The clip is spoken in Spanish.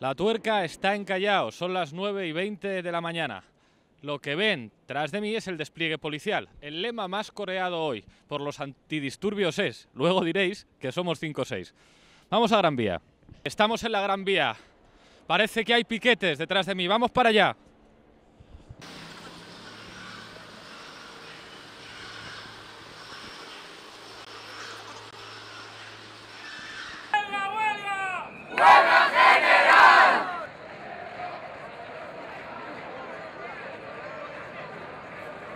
La tuerca está encallao, son las 9 y 20 de la mañana. Lo que ven tras de mí es el despliegue policial. El lema más coreado hoy por los antidisturbios es, luego diréis que somos 5 o 6. Vamos a Gran Vía. Estamos en la Gran Vía. Parece que hay piquetes detrás de mí. Vamos para allá.